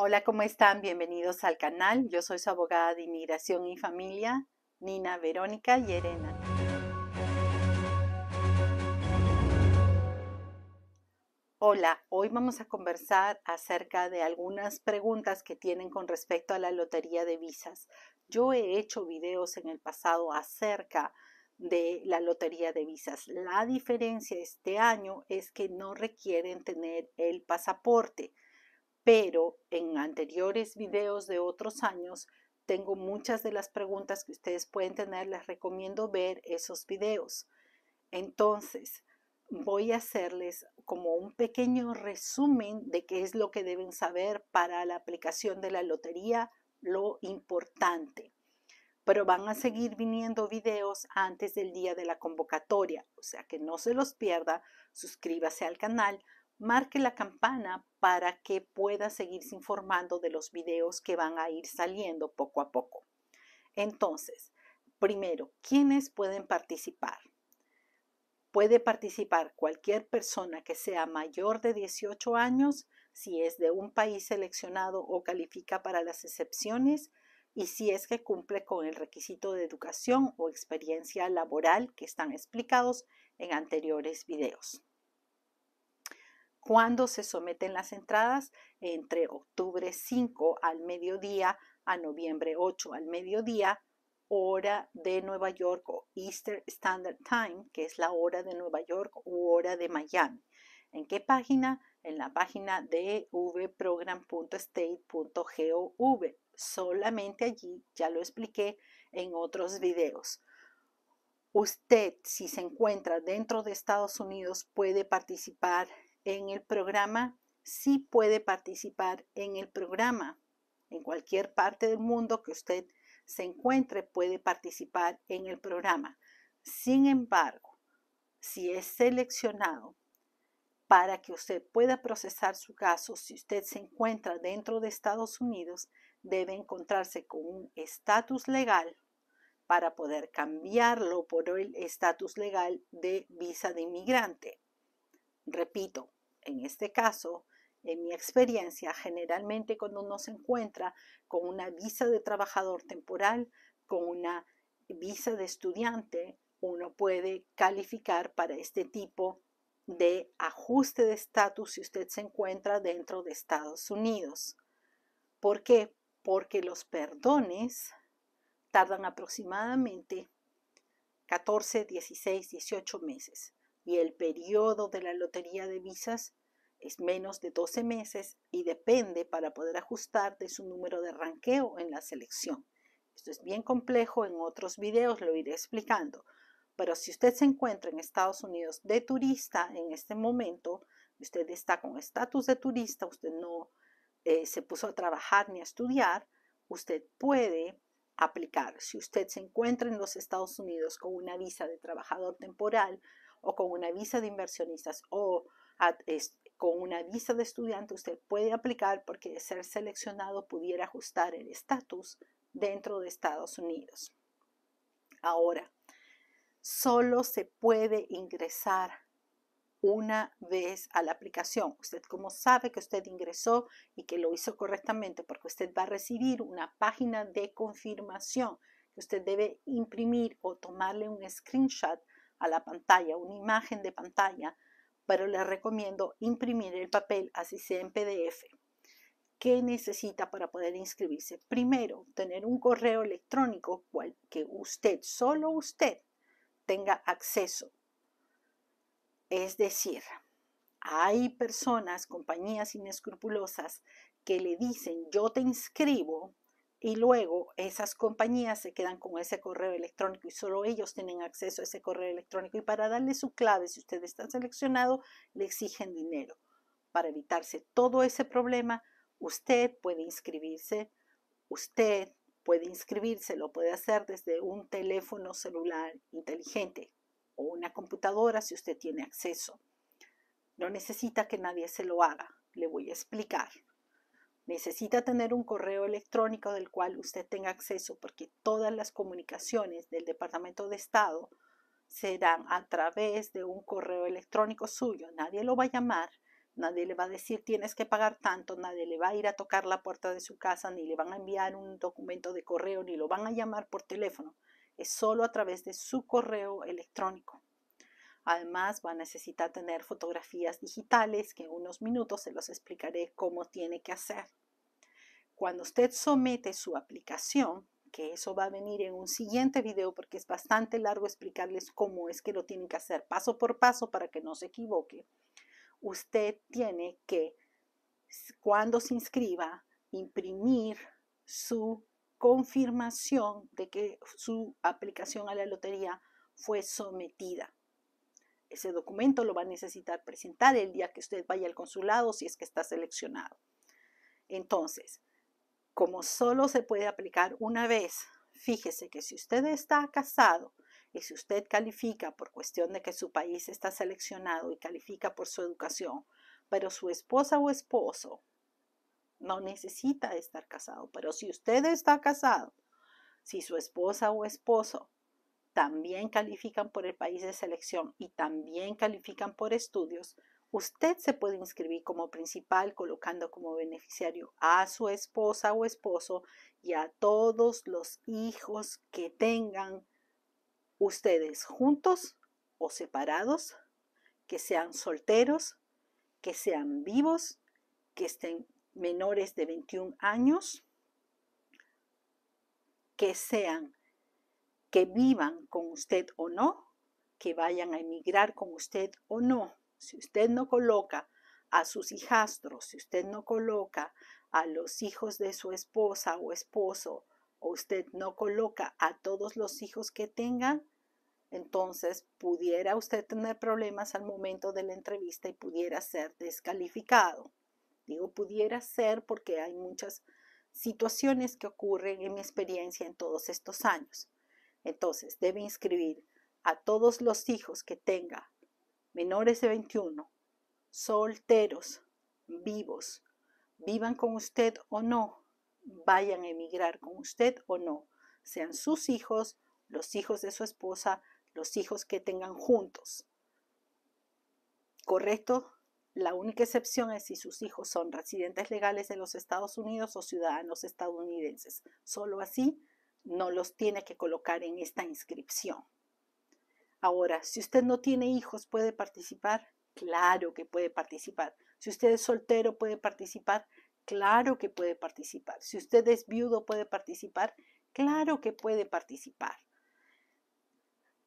Hola, ¿cómo están? Bienvenidos al canal. Yo soy su abogada de inmigración y familia, Nina Verónica y Elena. Hola, hoy vamos a conversar acerca de algunas preguntas que tienen con respecto a la lotería de visas. Yo he hecho videos en el pasado acerca de la lotería de visas. La diferencia este año es que no requieren tener el pasaporte pero en anteriores videos de otros años tengo muchas de las preguntas que ustedes pueden tener, les recomiendo ver esos videos. Entonces, voy a hacerles como un pequeño resumen de qué es lo que deben saber para la aplicación de la lotería, lo importante. Pero van a seguir viniendo videos antes del día de la convocatoria, o sea que no se los pierda, suscríbase al canal marque la campana para que pueda seguirse informando de los videos que van a ir saliendo poco a poco. Entonces, primero, ¿quiénes pueden participar? Puede participar cualquier persona que sea mayor de 18 años, si es de un país seleccionado o califica para las excepciones, y si es que cumple con el requisito de educación o experiencia laboral que están explicados en anteriores videos. ¿Cuándo se someten las entradas entre octubre 5 al mediodía a noviembre 8 al mediodía, hora de Nueva York o Easter Standard Time, que es la hora de Nueva York u hora de Miami. ¿En qué página? En la página de vprogram.state.gov. Solamente allí, ya lo expliqué en otros videos. Usted, si se encuentra dentro de Estados Unidos, puede participar en el programa, sí puede participar en el programa. En cualquier parte del mundo que usted se encuentre, puede participar en el programa. Sin embargo, si es seleccionado para que usted pueda procesar su caso, si usted se encuentra dentro de Estados Unidos, debe encontrarse con un estatus legal para poder cambiarlo por el estatus legal de visa de inmigrante. Repito, en este caso, en mi experiencia, generalmente cuando uno se encuentra con una visa de trabajador temporal, con una visa de estudiante, uno puede calificar para este tipo de ajuste de estatus si usted se encuentra dentro de Estados Unidos. ¿Por qué? Porque los perdones tardan aproximadamente 14, 16, 18 meses y el periodo de la lotería de visas es menos de 12 meses y depende para poder ajustar de su número de ranqueo en la selección. Esto es bien complejo, en otros videos lo iré explicando, pero si usted se encuentra en Estados Unidos de turista en este momento, usted está con estatus de turista, usted no eh, se puso a trabajar ni a estudiar, usted puede aplicar. Si usted se encuentra en los Estados Unidos con una visa de trabajador temporal, o con una visa de inversionistas o con una visa de estudiante, usted puede aplicar porque ser seleccionado pudiera ajustar el estatus dentro de Estados Unidos. Ahora, solo se puede ingresar una vez a la aplicación. Usted como sabe que usted ingresó y que lo hizo correctamente porque usted va a recibir una página de confirmación que usted debe imprimir o tomarle un screenshot a la pantalla, una imagen de pantalla, pero les recomiendo imprimir el papel, así sea en PDF. ¿Qué necesita para poder inscribirse? Primero, tener un correo electrónico cual que usted, solo usted, tenga acceso. Es decir, hay personas, compañías inescrupulosas que le dicen yo te inscribo y luego esas compañías se quedan con ese correo electrónico y solo ellos tienen acceso a ese correo electrónico. Y para darle su clave, si usted está seleccionado, le exigen dinero. Para evitarse todo ese problema, usted puede inscribirse, usted puede inscribirse, lo puede hacer desde un teléfono celular inteligente o una computadora si usted tiene acceso. No necesita que nadie se lo haga, le voy a explicar. Necesita tener un correo electrónico del cual usted tenga acceso porque todas las comunicaciones del Departamento de Estado serán a través de un correo electrónico suyo. Nadie lo va a llamar, nadie le va a decir tienes que pagar tanto, nadie le va a ir a tocar la puerta de su casa, ni le van a enviar un documento de correo, ni lo van a llamar por teléfono. Es solo a través de su correo electrónico. Además, va a necesitar tener fotografías digitales que en unos minutos se los explicaré cómo tiene que hacer. Cuando usted somete su aplicación, que eso va a venir en un siguiente video porque es bastante largo explicarles cómo es que lo tienen que hacer paso por paso para que no se equivoque. Usted tiene que, cuando se inscriba, imprimir su confirmación de que su aplicación a la lotería fue sometida. Ese documento lo va a necesitar presentar el día que usted vaya al consulado si es que está seleccionado. Entonces, como solo se puede aplicar una vez, fíjese que si usted está casado y si usted califica por cuestión de que su país está seleccionado y califica por su educación, pero su esposa o esposo no necesita estar casado, pero si usted está casado, si su esposa o esposo también califican por el país de selección y también califican por estudios, usted se puede inscribir como principal colocando como beneficiario a su esposa o esposo y a todos los hijos que tengan ustedes juntos o separados, que sean solteros, que sean vivos, que estén menores de 21 años, que sean que vivan con usted o no, que vayan a emigrar con usted o no. Si usted no coloca a sus hijastros, si usted no coloca a los hijos de su esposa o esposo, o usted no coloca a todos los hijos que tengan, entonces pudiera usted tener problemas al momento de la entrevista y pudiera ser descalificado. Digo, pudiera ser porque hay muchas situaciones que ocurren en mi experiencia en todos estos años. Entonces, debe inscribir a todos los hijos que tenga menores de 21, solteros, vivos, vivan con usted o no, vayan a emigrar con usted o no, sean sus hijos, los hijos de su esposa, los hijos que tengan juntos. ¿Correcto? La única excepción es si sus hijos son residentes legales de los Estados Unidos o ciudadanos estadounidenses. Solo así no los tiene que colocar en esta inscripción. Ahora, si usted no tiene hijos, ¿puede participar? Claro que puede participar. Si usted es soltero, ¿puede participar? Claro que puede participar. Si usted es viudo, ¿puede participar? Claro que puede participar.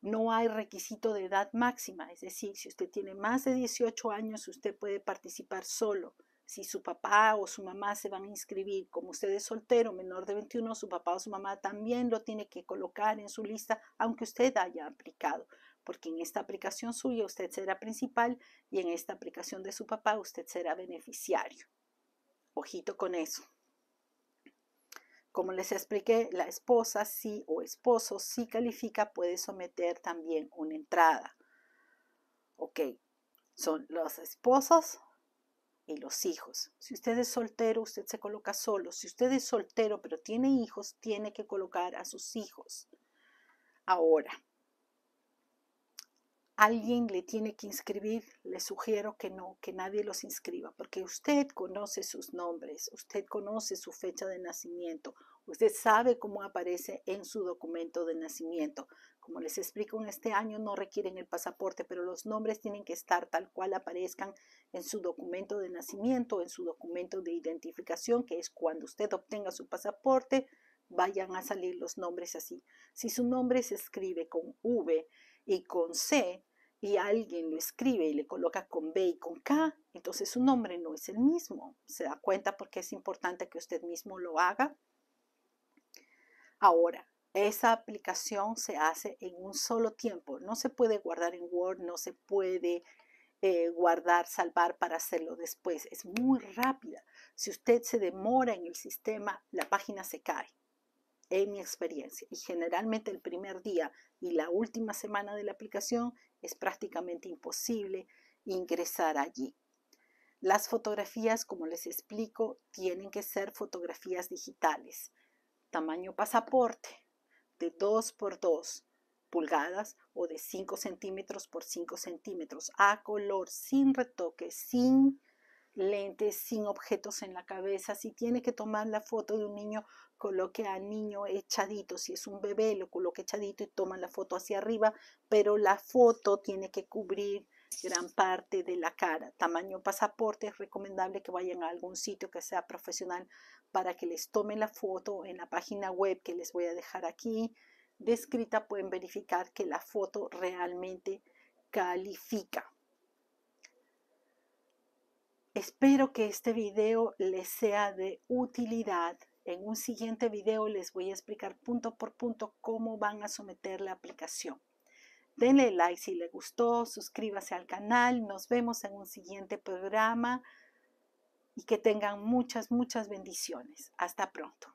No hay requisito de edad máxima, es decir, si usted tiene más de 18 años, usted puede participar solo si su papá o su mamá se van a inscribir, como usted es soltero, menor de 21, su papá o su mamá también lo tiene que colocar en su lista, aunque usted haya aplicado, porque en esta aplicación suya usted será principal y en esta aplicación de su papá usted será beneficiario. Ojito con eso. Como les expliqué, la esposa sí o esposo sí califica, puede someter también una entrada. Ok, son los esposos, y los hijos. Si usted es soltero, usted se coloca solo. Si usted es soltero pero tiene hijos, tiene que colocar a sus hijos. Ahora, alguien le tiene que inscribir, le sugiero que no, que nadie los inscriba, porque usted conoce sus nombres, usted conoce su fecha de nacimiento, Usted sabe cómo aparece en su documento de nacimiento. Como les explico, en este año no requieren el pasaporte, pero los nombres tienen que estar tal cual aparezcan en su documento de nacimiento, en su documento de identificación, que es cuando usted obtenga su pasaporte, vayan a salir los nombres así. Si su nombre se escribe con V y con C, y alguien lo escribe y le coloca con B y con K, entonces su nombre no es el mismo. ¿Se da cuenta porque es importante que usted mismo lo haga? ahora. Esa aplicación se hace en un solo tiempo. No se puede guardar en Word, no se puede eh, guardar, salvar para hacerlo después. Es muy rápida. Si usted se demora en el sistema, la página se cae. En mi experiencia. Y generalmente el primer día y la última semana de la aplicación es prácticamente imposible ingresar allí. Las fotografías, como les explico, tienen que ser fotografías digitales tamaño pasaporte de 2 por 2 pulgadas o de 5 centímetros por 5 centímetros a color, sin retoque, sin lentes, sin objetos en la cabeza. Si tiene que tomar la foto de un niño, coloque al niño echadito. Si es un bebé, lo coloque echadito y toma la foto hacia arriba, pero la foto tiene que cubrir gran parte de la cara. Tamaño pasaporte, es recomendable que vayan a algún sitio que sea profesional para que les tomen la foto en la página web que les voy a dejar aquí descrita pueden verificar que la foto realmente califica. Espero que este video les sea de utilidad. En un siguiente video les voy a explicar punto por punto cómo van a someter la aplicación. Denle like si le gustó, suscríbase al canal, nos vemos en un siguiente programa y que tengan muchas, muchas bendiciones. Hasta pronto.